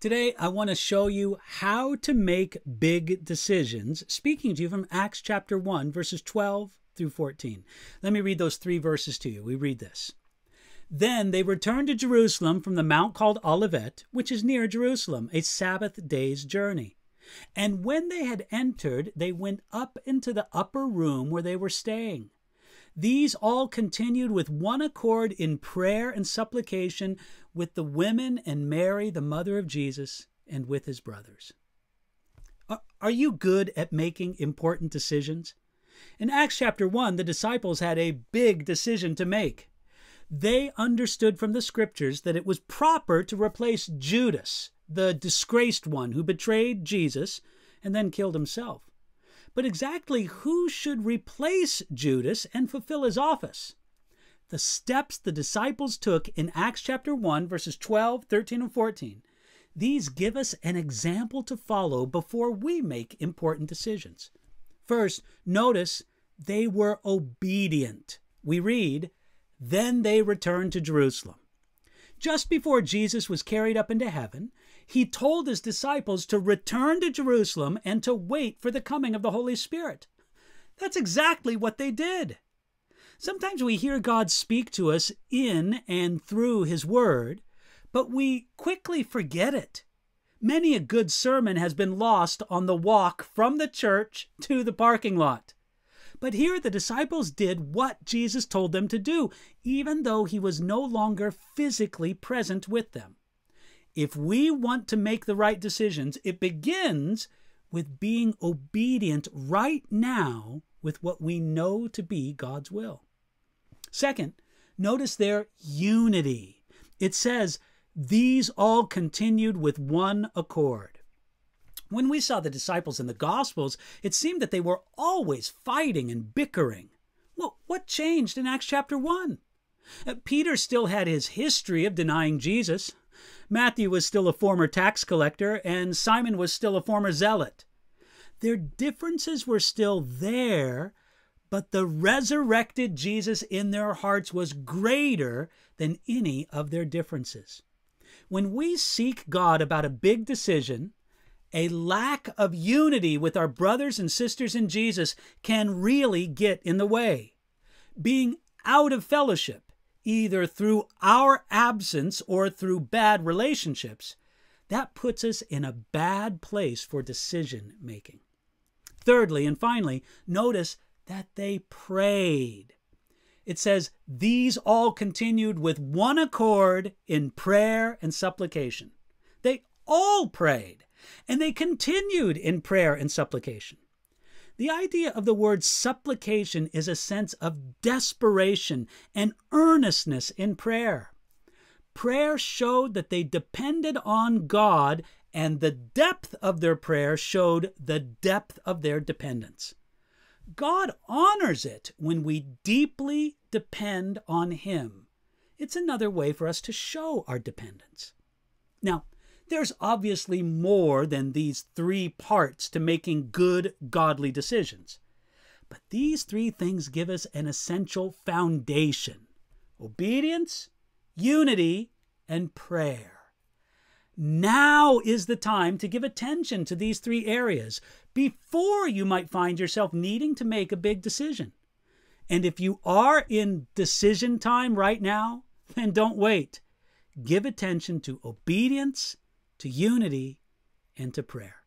Today, I want to show you how to make big decisions, speaking to you from Acts chapter 1, verses 12 through 14. Let me read those three verses to you. We read this. Then they returned to Jerusalem from the mount called Olivet, which is near Jerusalem, a Sabbath day's journey. And when they had entered, they went up into the upper room where they were staying. These all continued with one accord in prayer and supplication with the women and Mary, the mother of Jesus, and with his brothers. Are you good at making important decisions? In Acts chapter 1, the disciples had a big decision to make. They understood from the scriptures that it was proper to replace Judas, the disgraced one who betrayed Jesus and then killed himself but exactly who should replace Judas and fulfill his office. The steps the disciples took in Acts chapter 1, verses 12, 13, and 14. These give us an example to follow before we make important decisions. First, notice they were obedient. We read, Then they returned to Jerusalem just before Jesus was carried up into heaven, he told his disciples to return to Jerusalem and to wait for the coming of the Holy Spirit. That's exactly what they did. Sometimes we hear God speak to us in and through his word, but we quickly forget it. Many a good sermon has been lost on the walk from the church to the parking lot. But here the disciples did what Jesus told them to do, even though he was no longer physically present with them. If we want to make the right decisions, it begins with being obedient right now with what we know to be God's will. Second, notice their unity. It says, These all continued with one accord. When we saw the disciples in the Gospels, it seemed that they were always fighting and bickering. Well, what changed in Acts chapter 1? Uh, Peter still had his history of denying Jesus. Matthew was still a former tax collector, and Simon was still a former zealot. Their differences were still there, but the resurrected Jesus in their hearts was greater than any of their differences. When we seek God about a big decision, a lack of unity with our brothers and sisters in Jesus can really get in the way. Being out of fellowship, either through our absence or through bad relationships, that puts us in a bad place for decision making. Thirdly, and finally, notice that they prayed. It says, These all continued with one accord in prayer and supplication. They all prayed, and they continued in prayer and supplication. The idea of the word supplication is a sense of desperation and earnestness in prayer. Prayer showed that they depended on God, and the depth of their prayer showed the depth of their dependence. God honors it when we deeply depend on Him. It's another way for us to show our dependence. Now, there's obviously more than these three parts to making good, godly decisions. But these three things give us an essential foundation obedience, unity, and prayer. Now is the time to give attention to these three areas before you might find yourself needing to make a big decision. And if you are in decision time right now, then don't wait. Give attention to obedience, to unity, and to prayer.